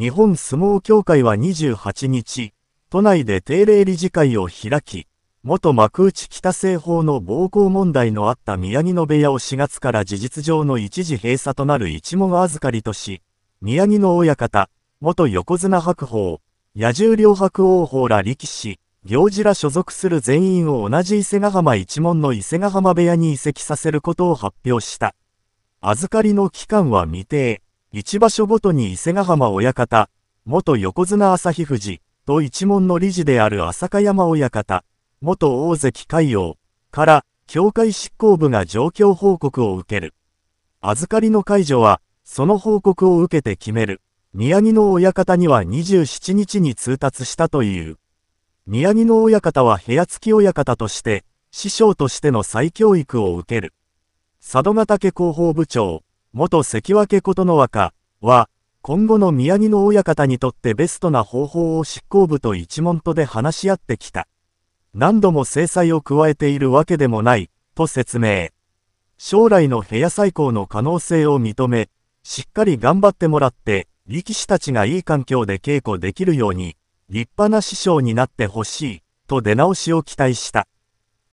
日本相撲協会は28日、都内で定例理事会を開き、元幕内北西方の暴行問題のあった宮城野部屋を4月から事実上の一時閉鎖となる一門預かりとし、宮城野親方、元横綱白鵬、野獣両白王鵬ら力士、行事ら所属する全員を同じ伊勢ヶ浜一門の伊勢ヶ浜部屋に移籍させることを発表した。預かりの期間は未定。一場所ごとに伊勢ヶ浜親方、元横綱旭富士、と一門の理事である浅香山親方、元大関海洋、から、協会執行部が状況報告を受ける。預かりの解除は、その報告を受けて決める。宮城の親方には27日に通達したという。宮城の親方は部屋付き親方として、師匠としての再教育を受ける。佐渡ヶ岳広報部長、元関脇琴ノ若は、今後の宮城の親方にとってベストな方法を執行部と一門とで話し合ってきた。何度も制裁を加えているわけでもない、と説明。将来の部屋最高の可能性を認め、しっかり頑張ってもらって、力士たちがいい環境で稽古できるように、立派な師匠になってほしい、と出直しを期待した。